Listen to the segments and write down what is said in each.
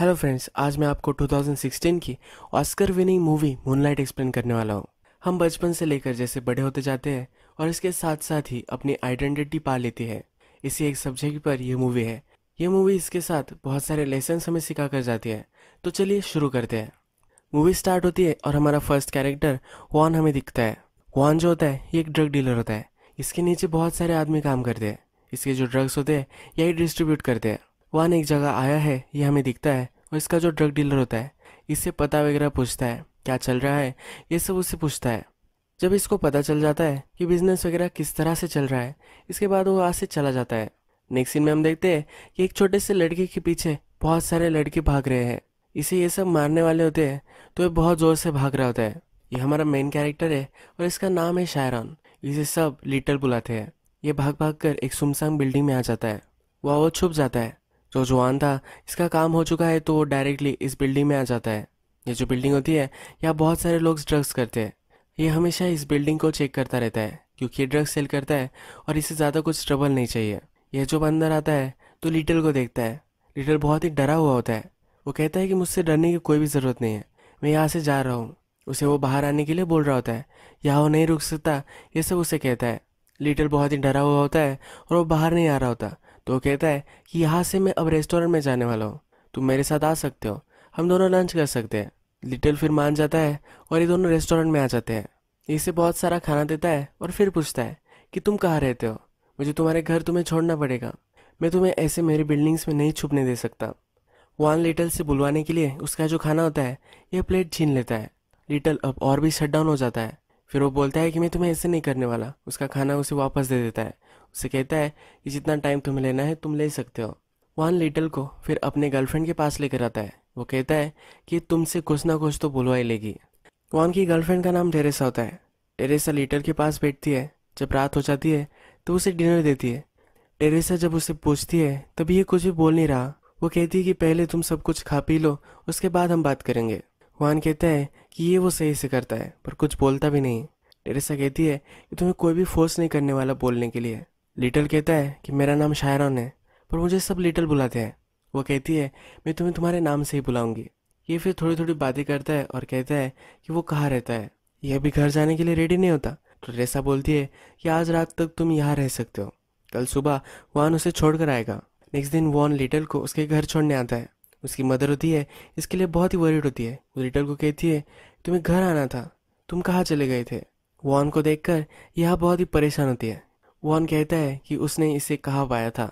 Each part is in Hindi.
हेलो फ्रेंड्स आज मैं आपको 2016 की Oscar winning movie Moonlight explain करने वाला हूँ हम बचपन से लेकर जैसे बड़े होते जाते हैं और इसके साथ साथ ही अपनी आइडेंटिटी पा लेती है इसी एक सब्जेक्ट पर यह मूवी है ये मूवी इसके साथ बहुत सारे लेसन हमें सिखा कर जाती है तो चलिए शुरू करते हैं मूवी स्टार्ट होती है और हमारा फर्स्ट कैरेक्टर वॉन हमें दिखता है वॉन जो होता है ये एक ड्रग डीलर होता है इसके नीचे बहुत सारे आदमी काम करते हैं इसके जो ड्रग्स होते हैं यही डिस्ट्रीब्यूट करते हैं वन एक जगह आया है ये हमें दिखता है और इसका जो ड्रग डीलर होता है इससे पता वगैरह पूछता है क्या चल रहा है ये सब उससे पूछता है जब इसको पता चल जाता है कि बिजनेस वगैरह किस तरह से चल रहा है इसके बाद वो वहाँ से चला जाता है नेक्स्ट सीन में हम देखते हैं कि एक छोटे से लड़के के पीछे बहुत सारे लड़के भाग रहे हैं इसे ये सब मारने वाले होते हैं तो ये बहुत ज़ोर से भाग रहा होता है ये हमारा मेन कैरेक्टर है और इसका नाम है शायरन इसे सब लिटल बुलाते हैं ये भाग भाग कर एक सुमसांग बिल्डिंग में आ जाता है वह वो छुप जाता है जो जवान था इसका काम हो चुका है तो वो डायरेक्टली इस बिल्डिंग में आ जाता है ये जो बिल्डिंग होती है यहाँ बहुत सारे लोग ड्रग्स करते हैं ये हमेशा इस बिल्डिंग को चेक करता रहता है क्योंकि ये ड्रग्स सेल करता है और इसे ज़्यादा कुछ ट्रबल नहीं चाहिए यह जब अंदर आता है तो लिटल को देखता है लिटल बहुत ही डरा हुआ होता है वो कहता है कि मुझसे डरने की कोई भी ज़रूरत नहीं है मैं यहाँ से जा रहा हूँ उसे वो बाहर आने के लिए बोल रहा होता है यहाँ वो नहीं रुक सकता ये सब उसे कहता है लिटल बहुत ही डरा हुआ होता है और वो बाहर नहीं आ रहा होता तो कहता है कि यहाँ से मैं अब रेस्टोरेंट में जाने वाला हूँ तुम मेरे साथ आ सकते हो हम दोनों लंच कर सकते हैं लिटिल फिर मान जाता है और ये दोनों रेस्टोरेंट में आ जाते हैं इसे बहुत सारा खाना देता है और फिर पूछता है कि तुम कहाँ रहते हो मुझे तुम्हारे घर तुम्हें छोड़ना पड़ेगा मैं तुम्हें ऐसे मेरी बिल्डिंग्स में नहीं छुपने दे सकता वन लिटल से बुलवाने के लिए उसका जो खाना होता है यह प्लेट छीन लेता है लिटल अब और भी शट डाउन हो जाता है फिर वो बोलता है कि मैं तुम्हें ऐसे नहीं करने वाला उसका खाना उसे वापस दे देता है उसे कहता है कि जितना टाइम तुम्हें लेना है तुम ले सकते हो वन लिटल को फिर अपने गर्लफ्रेंड के पास लेकर आता है वो कहता है कि तुमसे कुछ ना कुछ तो बुलवाई लेगी वन की गर्लफ्रेंड का नाम टेरेसा होता है टेरेसा लिटल के पास बैठती है जब रात हो जाती है तो उसे डिनर देती है टेरेसा जब उसे पूछती है तभी ये कुछ भी बोल नहीं रहा वो कहती है कि पहले तुम सब कुछ खा पी लो उसके बाद हम बात करेंगे वान कहता है कि ये वो सही से करता है पर कुछ बोलता भी नहीं टेरेसा कहती है कि तुम्हें कोई भी फोर्स नहीं करने वाला बोलने के लिए लिटल कहता है कि मेरा नाम शायरान है पर मुझे सब लिटल बुलाते हैं वो कहती है मैं तुम्हें तुम्हारे नाम से ही बुलाऊंगी ये फिर थोड़ी थोड़ी बातें करता है और कहता है कि वो कहाँ रहता है यह अभी घर जाने के लिए रेडी नहीं होता तो रेसा बोलती है कि आज रात तक तुम यहाँ रह सकते हो कल सुबह वान उसे छोड़कर आएगा नेक्स्ट दिन वॉन लिटल को उसके घर छोड़ने आता है उसकी मदर होती है इसके लिए बहुत ही वरीड होती है वो लिटल को कहती है तुम्हें घर आना था तुम कहाँ चले गए थे वॉन को देखकर यह बहुत ही परेशान होती है वॉन कहता है कि उसने इसे कहा पाया था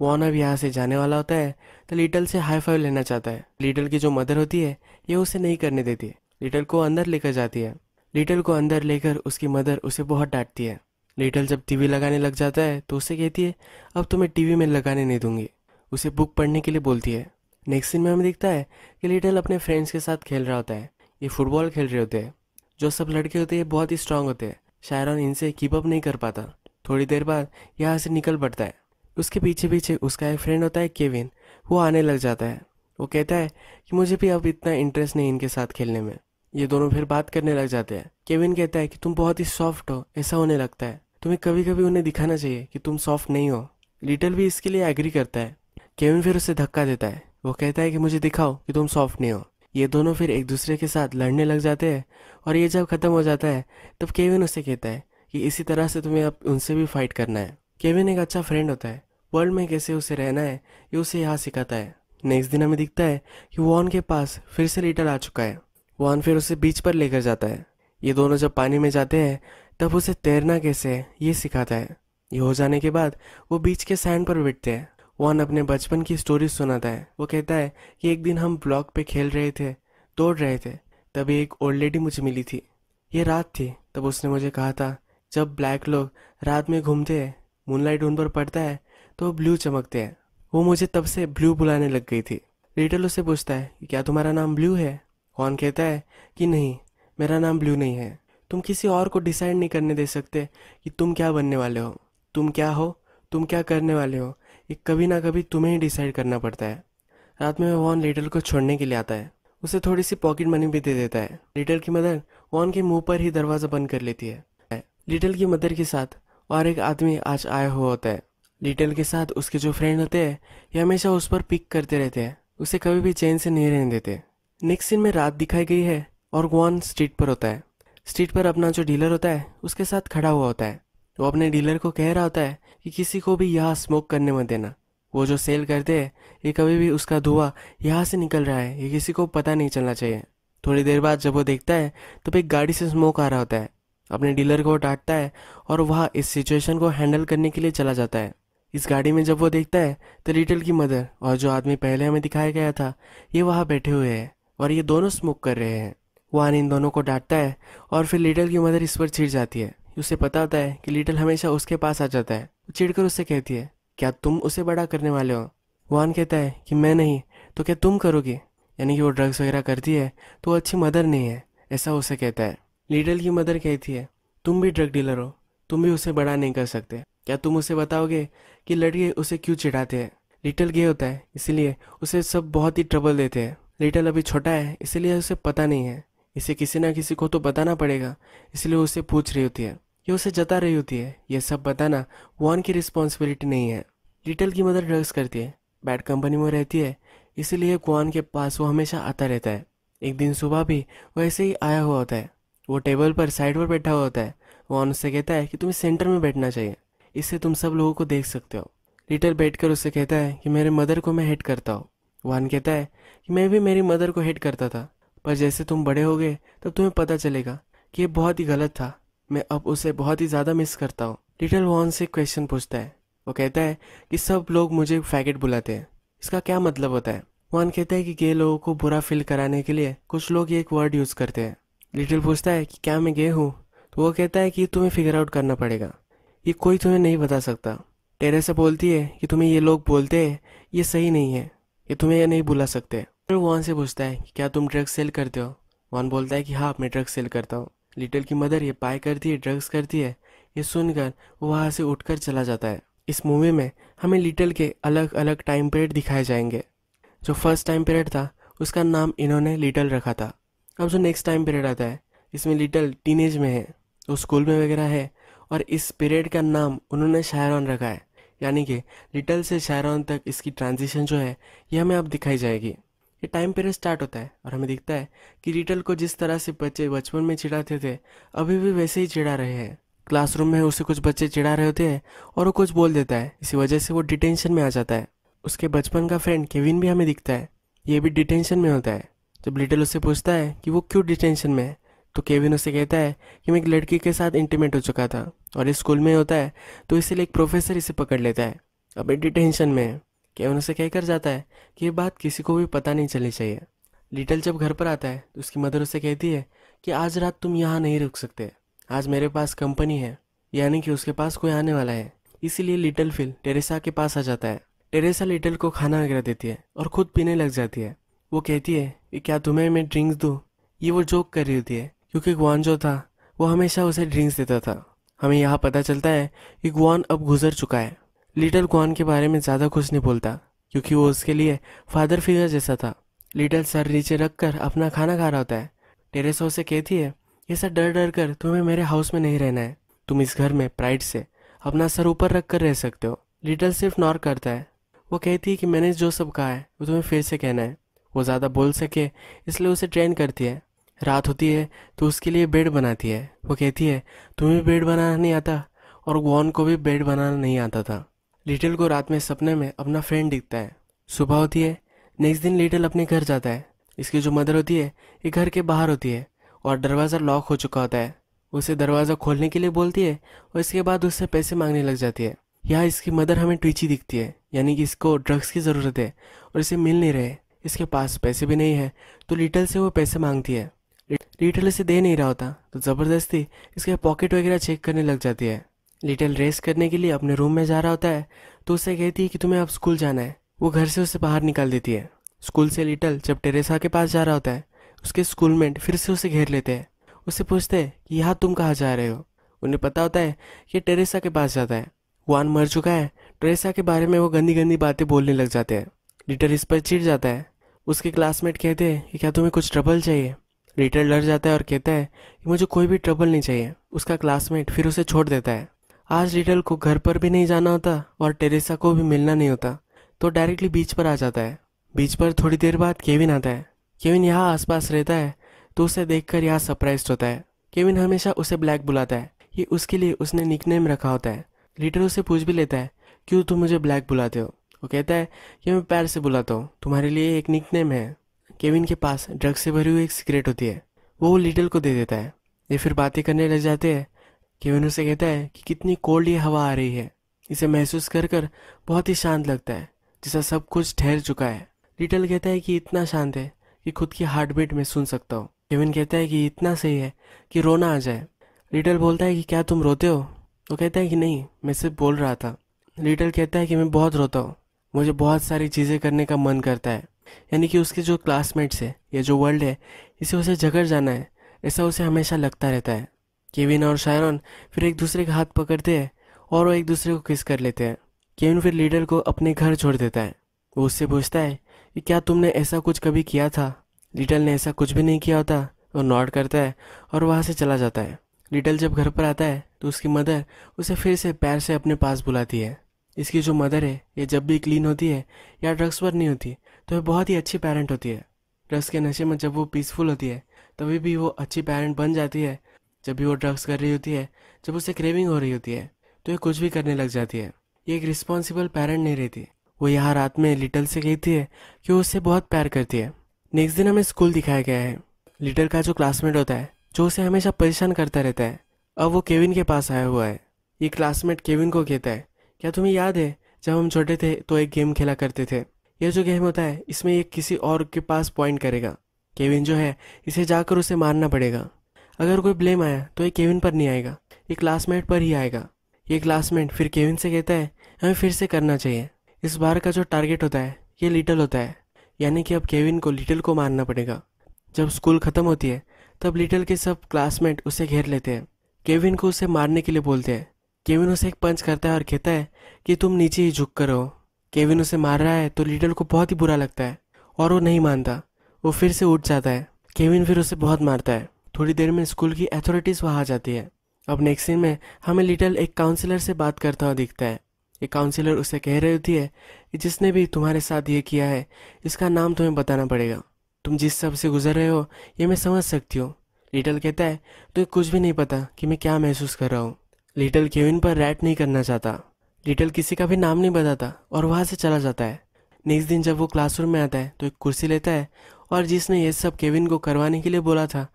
वॉन अब यहाँ से जाने वाला होता है तो लिटल से हाई फाइव लेना चाहता है लिटल की जो मदर होती है ये उसे नहीं करने देती लिटल को अंदर लेकर जाती है लिटल को अंदर लेकर उसकी मदर उसे बहुत डांटती है लिटल जब टीवी लगाने लग जाता है तो उसे कहती है अब तुम्हें टीवी में लगाने नहीं दूंगी उसे बुक पढ़ने के लिए बोलती है नेक्स्ट सीन में हमें दिखता है कि लिटल अपने फ्रेंड्स के साथ खेल रहा होता है ये फुटबॉल खेल रहे होते हैं जो सब लड़के होते हैं बहुत ही स्ट्रांग होते हैं शायरन इनसे कीप अप नहीं कर पाता थोड़ी देर बाद यहाँ से निकल पड़ता है उसके पीछे पीछे उसका एक फ्रेंड होता है केविन वो आने लग जाता है वो कहता है कि मुझे भी अब इतना इंटरेस्ट नहीं इनके साथ खेलने में ये दोनों फिर बात करने लग जाते हैं केविन कहता है कि तुम बहुत ही सॉफ्ट हो ऐसा होने लगता है तुम्हें कभी कभी उन्हें दिखाना चाहिए कि तुम सॉफ्ट नहीं हो लिटल भी इसके लिए एग्री करता है केविन फिर उसे धक्का देता है वो कहता है कि मुझे दिखाओ कि तुम सॉफ्ट नहीं हो ये दोनों फिर एक दूसरे के साथ लड़ने लग जाते हैं और ये जब ख़त्म हो जाता है तब केविन उसे कहता है कि इसी तरह से तुम्हें अब उनसे भी फाइट करना है केविन एक अच्छा फ्रेंड होता है वर्ल्ड में कैसे उसे रहना है ये उसे यहाँ सिखाता है नेक्स्ट दिन हमें दिखता है कि वॉन के पास फिर से लीटर आ चुका है वॉन फिर उसे बीच पर लेकर जाता है ये दोनों जब पानी में जाते हैं तब उसे तैरना कैसे है ये सिखाता है ये हो जाने के बाद वो बीच के सैंड पर बैठते हैं वॉन अपने बचपन की स्टोरी सुनाता है वो कहता है कि एक दिन हम ब्लॉक पे खेल रहे थे तोड़ रहे थे तभी एक ओल्ड लेडी मुझे मिली थी ये रात थी तब उसने मुझे कहा था जब ब्लैक लोग रात में घूमते हैं मूनलाइट उन पर पड़ता है तो ब्लू चमकते हैं वो मुझे तब से ब्लू बुलाने लग गई थी रिटल उससे पूछता है कि क्या तुम्हारा नाम ब्लू है कौन कहता है कि नहीं मेरा नाम ब्लू नहीं है तुम किसी और को डिसाइड नहीं करने दे सकते कि तुम क्या बनने वाले हो तुम क्या हो तुम क्या करने वाले हो ये कभी ना कभी तुम्हें ही डिसाइड करना पड़ता है रात में वॉन रिटल को छोड़ने के लिए आता है उसे थोड़ी सी पॉकेट मनी भी दे देता है रिटल की मदर वॉन के मुंह पर ही दरवाज़ा बंद कर लेती है लिटिल की मदर के साथ और एक आदमी आज आया हुआ होता है लिटिल के साथ उसके जो फ्रेंड होते हैं ये हमेशा उस पर पिक करते रहते हैं उसे कभी भी चैन से नहीं रहने देते नेक्स्ट सीन में रात दिखाई गई है और गुआन स्ट्रीट पर होता है स्ट्रीट पर अपना जो डीलर होता है उसके साथ खड़ा हुआ होता है वो अपने डीलर को कह रहा होता है कि किसी को भी यहाँ स्मोक करने मत देना वो जो सेल करते हैं ये कभी भी उसका धुआं यहाँ से निकल रहा है ये किसी को पता नहीं चलना चाहिए थोड़ी देर बाद जब वो देखता है तब तो एक गाड़ी से स्मोक आ रहा होता है अपने डीलर को डांटता है और वह इस सिचुएशन को हैंडल करने के लिए चला जाता है इस गाड़ी में जब वो देखता है तो लिटिल की मदर और जो आदमी पहले हमें दिखाया गया था ये वहाँ बैठे हुए हैं और ये दोनों स्मोक कर रहे हैं वान इन दोनों को डांटता है और फिर लिटिल की मदर इस पर छिड़ जाती है उसे पता होता है कि लिटिल हमेशा उसके पास आ जाता है कर उससे कहती है क्या तुम उसे बड़ा करने वाले हो वान कहता है कि मैं नहीं तो क्या तुम करोगे यानी कि वो ड्रग्स वगैरह करती है तो वो अच्छी मदर नहीं है ऐसा उसे कहता है लिटल की मदर कहती है तुम भी ड्रग डीलर हो तुम भी उसे बड़ा नहीं कर सकते क्या तुम उसे बताओगे कि लड़के उसे क्यों चिढ़ाते हैं लिटल गे होता है इसलिए उसे सब बहुत ही ट्रबल देते हैं लिटल अभी छोटा है इसलिए उसे पता नहीं है इसे किसी ना किसी को तो बताना पड़ेगा इसलिए उसे पूछ रही होती है ये उसे जता रही होती है ये सब बताना वॉन की रिस्पॉन्सिबिलिटी नहीं है लिटल की मदर ड्रग्स करती है बैड कंपनी में रहती है इसीलिए कुआन के पास वो हमेशा आता रहता है एक दिन सुबह भी वो ऐसे ही आया हुआ होता है वो टेबल पर साइड पर बैठा हुआ होता है वॉन उससे कहता है कि तुम्हें सेंटर में बैठना चाहिए इससे तुम सब लोगों को देख सकते हो लिटल बैठकर उससे कहता है कि मेरे मदर को मैं हेट करता हूँ वान कहता है कि मैं भी मेरी मदर को हेट करता था पर जैसे तुम बड़े हो गए तब तुम्हें पता चलेगा कि ये बहुत ही गलत था मैं अब उसे बहुत ही ज़्यादा मिस करता हूँ लिटल वॉन से क्वेश्चन पूछता है वो कहता है कि सब लोग मुझे फैकेट बुलाते हैं इसका क्या मतलब होता है वान कहता है कि गे लोगों को बुरा फील कराने के लिए कुछ लोग एक वर्ड यूज़ करते हैं लिटिल पूछता है कि क्या मैं गे हूँ तो वो कहता है कि तुम्हें फिगर आउट करना पड़ेगा ये कोई तुम्हें नहीं बता सकता टेरेसा बोलती है कि तुम्हें ये लोग बोलते हैं ये सही नहीं है ये तुम्हें यह नहीं बुला सकते फिर वॉन से पूछता है कि क्या तुम ड्रग्स सेल करते हो वॉन बोलता है कि हाँ मैं ड्रग्स सेल करता हूँ लिटिल की मदर ये पाए करती है ड्रग्स करती है ये सुनकर वो वहाँ से उठकर चला जाता है इस मूवी में हमें लिटिल के अलग अलग टाइम पीरियड दिखाए जाएंगे जो फर्स्ट टाइम पीरियड था उसका नाम इन्होंने लिटल रखा था अब जो नेक्स्ट टाइम पीरियड आता है इसमें लिटल टीनेज में है वो स्कूल में वगैरह है और इस पीरियड का नाम उन्होंने शायरॉन रखा है यानी कि लिटल से शायरॉन तक इसकी ट्रांजिशन जो है ये हमें अब दिखाई जाएगी ये टाइम पीरियड स्टार्ट होता है और हमें दिखता है कि लिटल को जिस तरह से बच्चे बचपन में चिढ़ाते थे अभी भी वैसे ही चिढ़ा रहे हैं क्लासरूम में उसे कुछ बच्चे चिढ़ा रहे होते हैं और वो कुछ बोल देता है इसी वजह से वो डिटेंशन में आ जाता है उसके बचपन का फ्रेंड केविन भी हमें दिखता है ये भी डिटेंशन में होता है जब लिटिल उससे पूछता है कि वो क्यों डिटेंशन में है तो केविन उसे कहता है कि मैं एक लड़की के साथ इंटीमेट हो चुका था और इस स्कूल में होता है तो इसीलिए एक प्रोफेसर इसे पकड़ लेता है अब डिटेंशन में है केविन उसे कहकर जाता है कि ये बात किसी को भी पता नहीं चलनी चाहिए लिटल जब घर पर आता है तो उसकी मदर उसे कहती है कि आज रात तुम यहाँ नहीं रुक सकते आज मेरे पास कंपनी है यानी कि उसके पास कोई आने वाला है इसीलिए लिटल फिल टेरेसा के पास आ जाता है टेरेसा लिटल को खाना वगैरह देती है और खुद पीने लग जाती है वो कहती है कि क्या तुम्हें मैं ड्रिंक्स दूँ ये वो जोक कर रही होती है क्योंकि गुआन जो था वो हमेशा उसे ड्रिंक्स देता था हमें यहाँ पता चलता है कि गुआन अब गुजर चुका है लिटल गुआन के बारे में ज़्यादा कुछ नहीं बोलता क्योंकि वो उसके लिए फादर फिगर जैसा था लिटल सर नीचे रख कर अपना खाना खा रहा होता है टेरेसा उसे कहती है ये सर डर डर कर तुम्हें मेरे हाउस में नहीं रहना है तुम इस घर में प्राइड से अपना सर ऊपर रख कर रह सकते हो लिटल सिर्फ नॉर करता है वो कहती है कि मैंने जो सब कहा है वो तुम्हें फिर से कहना है वो ज़्यादा बोल सके इसलिए उसे ट्रेन करती है रात होती है तो उसके लिए बेड बनाती है वो कहती है तुम्हें बेड बनाना नहीं आता और वॉन को भी बेड बनाना नहीं आता था लिटिल को रात में सपने में अपना फ्रेंड दिखता है सुबह होती है नेक्स्ट दिन लिटिल अपने घर जाता है इसकी जो मदर होती है ये घर के बाहर होती है और दरवाज़ा लॉक हो चुका होता है उसे दरवाज़ा खोलने के लिए बोलती है और इसके बाद उससे पैसे मांगने लग जाती है यहाँ इसकी मदर हमें ट्विची दिखती है यानी कि इसको ड्रग्स की ज़रूरत है और इसे मिल नहीं रहे इसके पास पैसे भी नहीं है तो लिटल से वो पैसे मांगती है लिटल इसे दे नहीं रहा होता तो ज़बरदस्ती इसके पॉकेट वगैरह चेक करने लग जाती है लिटल रेस्ट करने के लिए अपने रूम में जा रहा होता है तो उसे कहती है कि तुम्हें अब स्कूल जाना है वो घर से उसे बाहर निकाल देती है स्कूल से लिटल जब टेरेसा के पास जा रहा होता है उसके स्कूलमेट फिर से उसे घेर लेते हैं उससे पूछते हैं कि यहाँ तुम कहाँ जा रहे हो उन्हें पता होता है कि टेरेसा के पास जाता है वान मर चुका है टेरेसा के बारे में वो गंदी गंदी बातें बोलने लग जाते हैं लिटल इस पर चिढ़ जाता है उसके क्लासमेट कहते हैं कि क्या तुम्हें कुछ ट्रबल चाहिए रिटर डर जाता है और कहता है कि मुझे कोई भी ट्रबल नहीं चाहिए उसका क्लासमेट फिर उसे छोड़ देता है आज रिटल को घर पर भी नहीं जाना होता और टेरेसा को भी मिलना नहीं होता तो डायरेक्टली बीच पर आ जाता है बीच पर थोड़ी देर बाद केविन आता है केविन यहाँ आसपास रहता है तो उसे देखकर यहाँ सरप्राइज होता है केविन हमेशा उसे ब्लैक बुलाता है ये उसके लिए उसने निकनेम रखा होता है लीटर उसे पूछ भी लेता है क्यों तुम मुझे ब्लैक बुलाते हो वो कहता है कि मैं पैर से बुलाता हूँ तुम्हारे लिए एक निकनेम है केविन के पास ड्रग से भरी हुई एक सिगरेट होती है वो लिटिल को दे देता है ये फिर बातें करने लग जाते हैं केविन उसे कहता है कि कितनी कोल्ड ये हवा आ रही है इसे महसूस कर कर बहुत ही शांत लगता है जैसा सब कुछ ठहर चुका है लिटल कहता है कि इतना शांत है कि खुद की हार्ट बीट में सुन सकता हूँ केविन कहता है कि इतना सही है कि रोना आ जाए लिटल बोलता है कि क्या तुम रोते हो वो कहता है कि नहीं मैं सिर्फ बोल रहा था लिटल कहता है कि मैं बहुत रोता हूँ मुझे बहुत सारी चीज़ें करने का मन करता है यानी कि उसके जो क्लासमेट्स है या जो वर्ल्ड है इसे उसे जगड़ जाना है ऐसा उसे हमेशा लगता रहता है केविन और शायरन फिर एक दूसरे का हाथ पकड़ते हैं और वो एक दूसरे को किस कर लेते हैं केविन फिर लीडर को अपने घर छोड़ देता है वो उससे पूछता है कि क्या तुमने ऐसा कुछ कभी किया था लिटल ने ऐसा कुछ भी नहीं किया होता वो नॉट करता है और वहाँ से चला जाता है लिटल जब घर पर आता है तो उसकी मदर उसे फिर से पैर से अपने पास बुलाती है इसकी जो मदर है ये जब भी क्लीन होती है या ड्रग्स पर नहीं होती तो वह बहुत ही अच्छी पेरेंट होती है ड्रग्स के नशे में जब वो पीसफुल होती है तभी भी वो अच्छी पेरेंट बन जाती है जब भी वो ड्रग्स कर रही होती है जब उसे क्रेविंग हो रही होती है तो ये कुछ भी करने लग जाती है ये एक रिस्पॉन्सिबल पेरेंट नहीं रहती वो यहाँ रात में लिटल से कहती है कि वो उससे बहुत प्यार करती है नेक्स्ट दिन हमें स्कूल दिखाया गया है लिटल का जो क्लासमेट होता है जो उसे हमेशा परेशान करता रहता है अब वो केविन के पास आया हुआ है ये क्लासमेट केविन को कहता है क्या तुम्हें याद है जब हम छोटे थे तो एक गेम खेला करते थे यह जो गेम होता है इसमें एक किसी और के पास पॉइंट करेगा केविन जो है इसे जाकर उसे मारना पड़ेगा अगर कोई ब्लेम आया तो ये केविन पर नहीं आएगा ये क्लासमेट पर ही आएगा ये क्लासमेट फिर केविन से कहता है हमें फिर से करना चाहिए इस बार का जो टारगेट होता है ये लिटल होता है यानी कि अब केविन को लिटल को मारना पड़ेगा जब स्कूल ख़त्म होती है तब लिटल के सब क्लासमेट उसे घेर लेते हैं केविन को उसे मारने के लिए बोलते हैं केविन उसे एक पंच करता है और कहता है कि तुम नीचे ही झुक कर रहो केविन उसे मार रहा है तो लिटल को बहुत ही बुरा लगता है और वो नहीं मानता वो फिर से उठ जाता है केविन फिर उसे बहुत मारता है थोड़ी देर में स्कूल की अथॉरिटीज़ वहाँ आ जाती है अब नेक्स्ट सीन में हमें लिटल एक काउंसिलर से बात करता हुआ दिखता है एक काउंसिलर उसे कह रही होती है कि जिसने भी तुम्हारे साथ ये किया है इसका नाम तुम्हें बताना पड़ेगा तुम जिस सब से गुजर रहे हो ये मैं समझ सकती हूँ लिटल कहता है तो कुछ भी नहीं पता कि मैं क्या महसूस कर रहा हूँ लिटिल केविन पर रैट नहीं करना चाहता लिटिल किसी का भी नाम नहीं बताता और वहाँ से चला जाता है नेक्स्ट दिन जब वो क्लासरूम में आता है तो एक कुर्सी लेता है और जिसने ये सब केविन को करवाने के लिए बोला था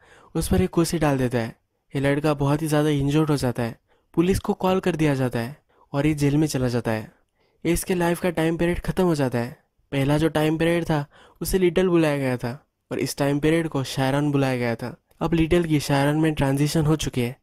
उस पर एक कुर्सी डाल देता है ये लड़का बहुत ही ज़्यादा इंजर्ड हो जाता है पुलिस को कॉल कर दिया जाता है और ये जेल में चला जाता है इसके लाइफ का टाइम पीरियड ख़त्म हो जाता है पहला जो टाइम पीरियड था उसे लिटल बुलाया गया था और इस टाइम पीरियड को शायरन बुलाया गया था अब लिटल की शायरन में ट्रांजिशन हो चुकी है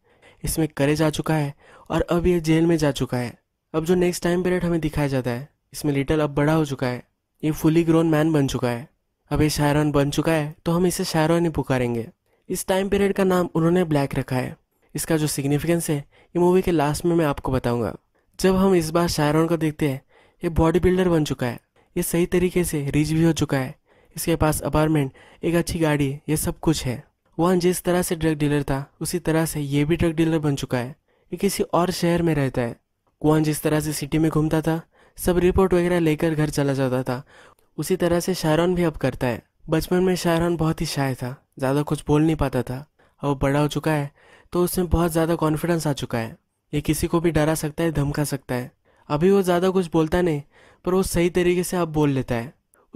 इसमें करे जा चुका है और अब ये जेल में जा चुका है अब जो नेक्स्ट टाइम पीरियड हमें दिखाया जाता है इसमें लिटल अब बड़ा हो चुका है ये फुली ग्रोन मैन बन चुका है अब ये शायरन बन चुका है तो हम इसे शायरन ही पुकारेंगे इस टाइम पीरियड का नाम उन्होंने ब्लैक रखा है इसका जो सिग्निफिकेंस है ये मूवी के लास्ट में मैं आपको बताऊंगा जब हम इस बार शायरन को देखते हैं ये बॉडी बिल्डर बन चुका है ये सही तरीके से रिच भी हो चुका है इसके पास अपार्टमेंट एक अच्छी गाड़ी ये सब कुछ है वन जिस तरह से ड्रग डीलर था उसी तरह से ये भी ड्रग डीलर बन चुका है ये किसी और शहर में रहता है कुआन जिस तरह से सिटी में घूमता था सब रिपोर्ट वगैरह लेकर घर चला जाता था उसी तरह से शायरन भी अब करता है बचपन में शायरन बहुत ही शाय था ज़्यादा कुछ बोल नहीं पाता था अब बड़ा हो चुका है तो उसमें बहुत ज़्यादा कॉन्फिडेंस आ चुका है ये किसी को भी डरा सकता है धमका सकता है अभी वो ज़्यादा कुछ बोलता नहीं पर वो सही तरीके से अब बोल लेता है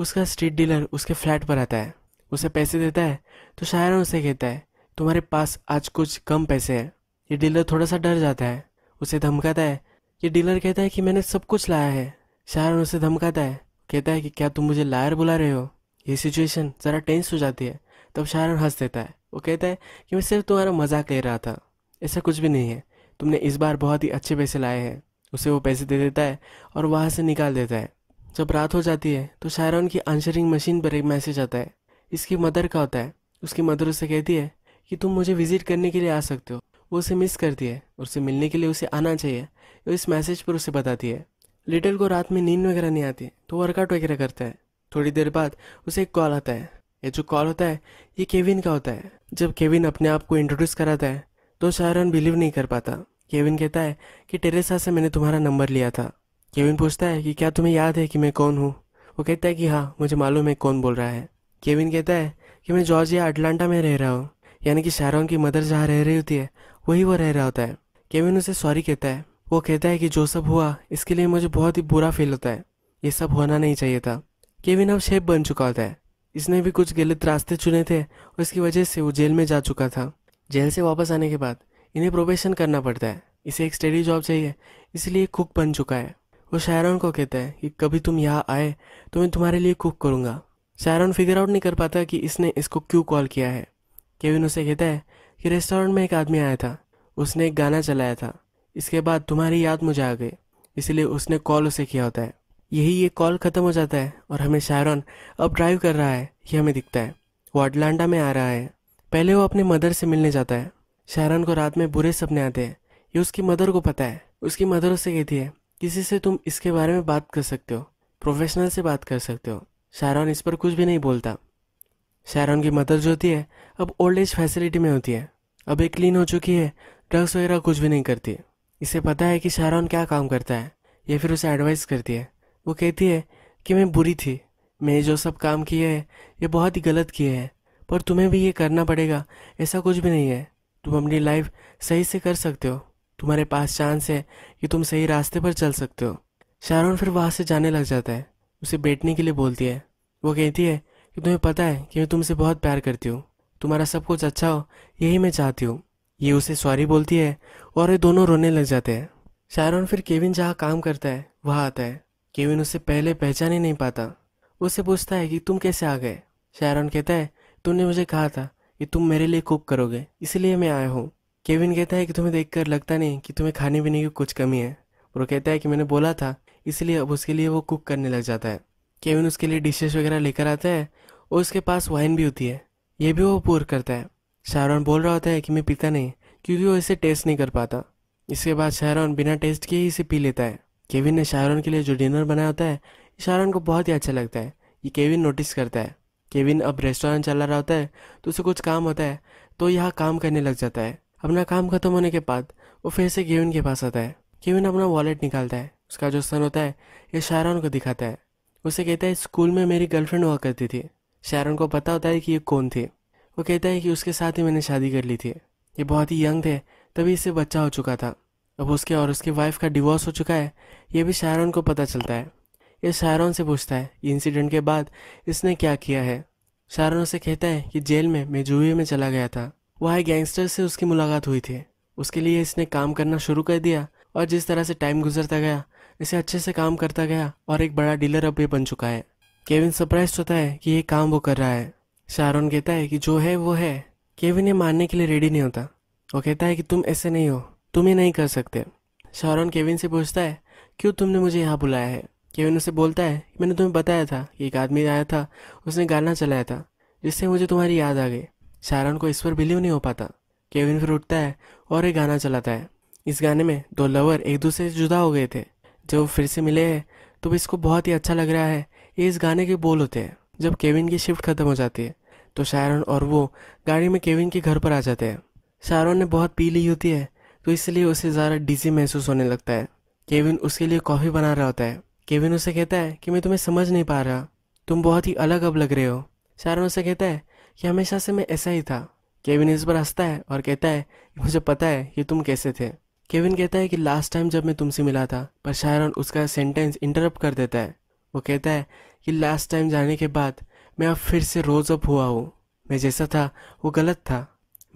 उसका स्ट्रीट डीलर उसके फ्लैट पर आता है उसे पैसे देता है तो शायरा उसे कहता है तुम्हारे पास आज कुछ कम पैसे हैं ये डीलर थोड़ा सा डर जाता है उसे धमकाता है ये डीलर कहता है कि मैंने सब कुछ लाया है शायरन उसे धमकाता है कहता है कि क्या तुम मुझे लायर बुला रहे हो ये सिचुएशन ज़रा टेंस हो जाती है तब शायरन हंस देता है वो कहता है कि मैं सिर्फ तुम्हारा मजाक ले रहा था ऐसा कुछ भी नहीं है तुमने इस बार बहुत ही अच्छे पैसे लाए हैं उसे वो पैसे दे देता है और वहाँ से निकाल देता है जब रात हो जाती है तो शायरान की आंसरिंग मशीन पर एक मैसेज आता है इसकी मदर का होता है उसकी मदर उसे कहती है कि तुम मुझे विजिट करने के लिए आ सकते हो वो उसे मिस करती है उसे मिलने के लिए उसे आना चाहिए वो इस मैसेज पर उसे बताती है लिटिल को रात में नींद वगैरह नहीं आती तो वर्कआउट वगैरह करता है थोड़ी देर बाद उसे एक कॉल आता है ये जो कॉल होता है ये केविन का होता है जब केविन अपने आप को इंट्रोड्यूस कराता है तो शायरन बिलीव नहीं कर पाता केविन कहता है कि टेरेसा से मैंने तुम्हारा नंबर लिया था केविन पूछता है कि क्या तुम्हें याद है कि मैं कौन हूँ वो कहता है कि हाँ मुझे मालूम है कौन बोल रहा है केविन कहता है कि मैं जॉर्जिया अटलांटा में रह रहा हूँ यानी कि शाहरॉन की मदर जहाँ रह रही होती है वही वो रह रहा होता है केविन उसे सॉरी कहता है वो कहता है कि जो सब हुआ इसके लिए मुझे बहुत ही बुरा फील होता है ये सब होना नहीं चाहिए था केविन अब शेप बन चुका होता है इसने भी कुछ गलत रास्ते चुने थे और इसकी वजह से वो जेल में जा चुका था जेल से वापस आने के बाद इन्हें प्रोबेशन करना पड़ता है इसे एक स्टडी जॉब चाहिए इसलिए कुक बन चुका है वो शायरन को कहता है कि कभी तुम यहाँ आए तो मैं तुम्हारे लिए कुक करूँगा सैरन फिगर आउट नहीं कर पाता कि इसने इसको क्यों कॉल किया है केविन उसे कहता है कि रेस्टोरेंट में एक आदमी आया था उसने एक गाना चलाया था इसके बाद तुम्हारी याद मुझे आ गई इसलिए उसने कॉल उसे किया होता है यही ये कॉल ख़त्म हो जाता है और हमें शायरन अब ड्राइव कर रहा है ये हमें दिखता है वो अटलांटा में आ रहा है पहले वो अपने मदर से मिलने जाता है शायरन को रात में बुरे सपने आते हैं ये उसकी मदर को पता है उसकी मदर उसे कहती है किसी से तुम इसके बारे में बात कर सकते हो प्रोफेशनल से बात कर सकते हो सैरॉन इस पर कुछ भी नहीं बोलता सैरॉन की मदर जो होती है अब ओल्ड एज फैसिलिटी में होती है अब एक क्लीन हो चुकी है ड्रग्स वगैरह कुछ भी नहीं करती इसे पता है कि सैरॉन क्या काम करता है या फिर उसे एडवाइस करती है वो कहती है कि मैं बुरी थी मैंने जो सब काम किए हैं ये बहुत ही गलत किए हैं पर तुम्हें भी ये करना पड़ेगा ऐसा कुछ भी नहीं है तुम अपनी लाइफ सही से कर सकते हो तुम्हारे पास चांस है कि तुम सही रास्ते पर चल सकते हो शाहरुन फिर वहाँ से जाने लग जाता है उसे बैठने के लिए बोलती है वो कहती है कि तुम्हें पता है कि मैं तुमसे बहुत प्यार करती हूँ तुम्हारा सब कुछ अच्छा हो यही मैं चाहती हूँ ये उसे सॉरी बोलती है और ये दोनों रोने लग जाते हैं शायरन फिर केविन जहाँ काम करता है वहाँ आता है केविन उसे पहले पहचान ही नहीं पाता उसे पूछता है कि तुम कैसे आ गए शायरन कहता है तुमने मुझे कहा था कि तुम मेरे लिए कुक करोगे इसलिए मैं आया हूँ केविन कहता है कि तुम्हें देखकर लगता नहीं कि तुम्हें खाने पीने की कुछ कमी है वो कहता है कि मैंने बोला था इसलिए अब उसके लिए वो कुक करने लग जाता है केविन उसके लिए डिशेस वगैरह लेकर आता है और उसके पास वाइन भी होती है ये भी वो पूर करता है शाहरुन बोल रहा होता है कि मैं पीता नहीं क्योंकि वो इसे टेस्ट नहीं कर पाता इसके बाद शाहरुन बिना टेस्ट किए ही इसे पी लेता है केविन ने शाहरुन के लिए जो डिनर बनाया होता है शाहरुन को बहुत ही अच्छा लगता है ये केविन नोटिस करता है केविन अब रेस्टोरेंट चला रहा होता है तो उसे कुछ काम होता है तो यहाँ काम करने लग जाता है अपना काम खत्म होने के बाद वो फिर से केविन के पास आता है केविन अपना वॉलेट निकालता है उसका जो सन होता है ये शायरन को दिखाता है उसे कहता है स्कूल में मेरी गर्लफ्रेंड हुआ करती थी शायरन को पता होता है कि ये कौन थी वो कहता है कि उसके साथ ही मैंने शादी कर ली थी ये बहुत ही यंग थे तभी इससे बच्चा हो चुका था अब उसके और उसके वाइफ का डिवोर्स हो चुका है ये भी शायरन को पता चलता है ये शायरन से पूछता है इंसिडेंट के बाद इसने क्या किया है शायरन उसे कहता है कि जेल में मैं जूहे में चला गया था वहाँ एक गैंगस्टर से उसकी मुलाकात हुई थी उसके लिए इसने काम करना शुरू कर दिया और जिस तरह से टाइम गुजरता गया इसे अच्छे से काम करता गया और एक बड़ा डीलर अब ये बन चुका है केविन सरप्राइज होता है कि ये काम वो कर रहा है शाहरुन कहता है कि जो है वो है केविन ये मानने के लिए रेडी नहीं होता वो कहता है कि तुम ऐसे नहीं हो तुम ये नहीं कर सकते शाहरुन केविन से पूछता है क्यों तुमने मुझे यहाँ बुलाया है केविन उसे बोलता है कि मैंने तुम्हें बताया था कि एक आदमी आया था उसने गाना चलाया था जिससे मुझे तुम्हारी याद आ गई शाहरुन को इस पर बिलीव नहीं हो पाता केविन फिर उठता है और एक गाना चलाता है इस गाने में दो लवर एक दूसरे से जुदा हो गए थे जब फिर से मिले हैं तो इसको बहुत ही अच्छा लग रहा है ये इस गाने के बोल होते हैं जब केविन की शिफ्ट ख़त्म हो जाती है तो शायरन और वो गाड़ी में केविन के घर पर आ जाते हैं शायरन ने बहुत पी ली होती है तो इसलिए उसे ज़्यादा डिजी महसूस होने लगता है केविन उसके लिए कॉफ़ी बना रहा होता है केविन उसे कहता है कि मैं तुम्हें समझ नहीं पा रहा तुम बहुत ही अलग अब लग रहे हो शायरन उसे कहता है कि हमेशा से मैं ऐसा ही था केविन इस पर हंसता है और कहता है मुझे पता है कि तुम कैसे थे केविन कहता है कि लास्ट टाइम जब मैं तुमसे मिला था पर शायरन उसका सेंटेंस इंटरप्ट कर देता है वो कहता है कि लास्ट टाइम जाने के बाद मैं अब फिर से रोज़ अप हुआ हूँ मैं जैसा था वो गलत था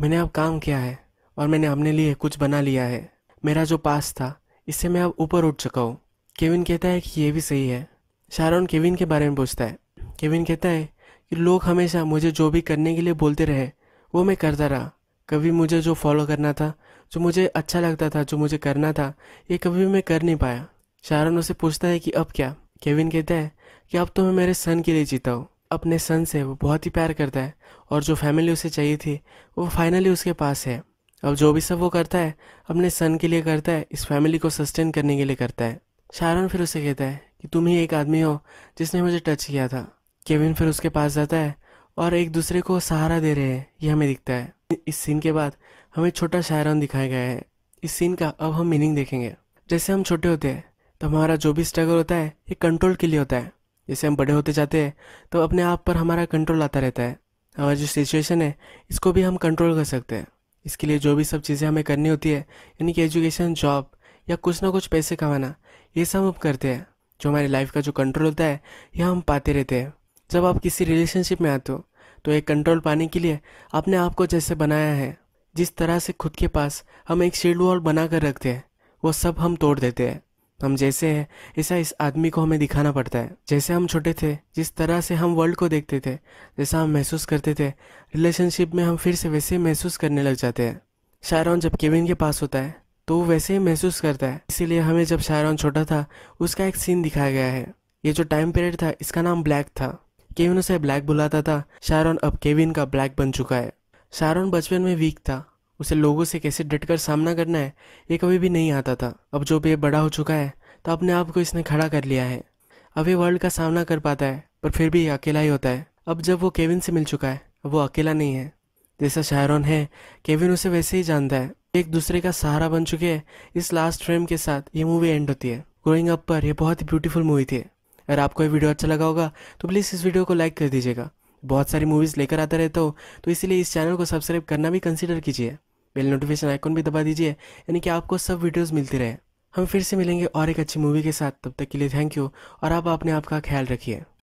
मैंने अब काम किया है और मैंने अपने लिए कुछ बना लिया है मेरा जो पास था इससे मैं अब ऊपर उठ चुका हूँ केविन कहता है कि ये भी सही है शायरन केविन के बारे में पूछता है केविन कहता है कि लोग हमेशा मुझे जो भी करने के लिए बोलते रहे वो मैं करता रहा कभी मुझे जो फॉलो करना था जो मुझे अच्छा लगता था जो मुझे करना था ये कभी भी मैं कर नहीं पाया शारन उसे पूछता है कि अब क्या केविन कहता है कि अब तो मैं मेरे सन के लिए जीता हूँ अपने सन से वो बहुत ही प्यार करता है और जो फैमिली उसे चाहिए थी वो फाइनली उसके पास है अब जो भी सब वो करता है अपने सन के लिए करता है इस फैमिली को सस्टेन करने के लिए करता है शारन फिर उसे कहता है कि तुम ही एक आदमी हो जिसने मुझे टच किया था केविन फिर उसके पास जाता है और एक दूसरे को सहारा दे रहे हैं यह हमें दिखता है इस सीन के बाद हमें छोटा शायरान दिखाया गया है इस सीन का अब हम मीनिंग देखेंगे जैसे हम छोटे होते हैं तो हमारा जो भी स्ट्रगल होता है ये कंट्रोल के लिए होता है जैसे हम बड़े होते जाते हैं तो अपने आप पर हमारा कंट्रोल आता रहता है हमारी जो सिचुएशन है इसको भी हम कंट्रोल कर सकते हैं इसके लिए जो भी सब चीज़ें हमें करनी होती है यानी कि एजुकेशन जॉब या कुछ ना कुछ पैसे कमाना ये सब हम करते हैं जो हमारी लाइफ का जो कंट्रोल होता है यह हम पाते रहते हैं जब आप किसी रिलेशनशिप में आते हो तो एक कंट्रोल पाने के लिए आपने आपको जैसे बनाया है जिस तरह से खुद के पास हम एक शेड वॉल बना कर रखते हैं वो सब हम तोड़ देते हैं हम जैसे हैं ऐसा इस आदमी को हमें दिखाना पड़ता है जैसे हम छोटे थे जिस तरह से हम वर्ल्ड को देखते थे जैसा हम महसूस करते थे रिलेशनशिप में हम फिर से वैसे महसूस करने लग जाते हैं शायरॉन जब केविन के पास होता है तो वो वैसे ही महसूस करता है इसीलिए हमें जब शायरॉन छोटा था उसका एक सीन दिखाया गया है ये जो टाइम पीरियड था इसका नाम ब्लैक था केविन उसे ब्लैक बुलाता था शायरॉन अब केविन का ब्लैक बन चुका है सारोन बचपन में वीक था उसे लोगों से कैसे डटकर सामना करना है ये कभी भी नहीं आता था अब जो भी बड़ा हो चुका है तो अपने आप को इसने खड़ा कर लिया है अब ये वर्ल्ड का सामना कर पाता है पर फिर भी अकेला ही होता है अब जब वो केविन से मिल चुका है अब वो अकेला नहीं है जैसा शायरॉन है केविन उसे वैसे ही जानता है एक दूसरे का सहारा बन चुके हैं इस लास्ट फ्रेम के साथ ये मूवी एंड होती है ग्रोइंग अप पर यह बहुत ही ब्यूटीफुल मूवी थी अगर आपको ये वीडियो अच्छा लगा होगा तो प्लीज़ इस वीडियो को लाइक कर दीजिएगा बहुत सारी मूवीज़ लेकर आता रहता हो तो इसीलिए इस चैनल को सब्सक्राइब करना भी कंसिडर कीजिए बेल नोटिफिकेशन आइकॉन भी दबा दीजिए यानी कि आपको सब वीडियोज़ मिलती रहे हम फिर से मिलेंगे और एक अच्छी मूवी के साथ तब तक के लिए थैंक यू और आप अपने आप का ख्याल रखिए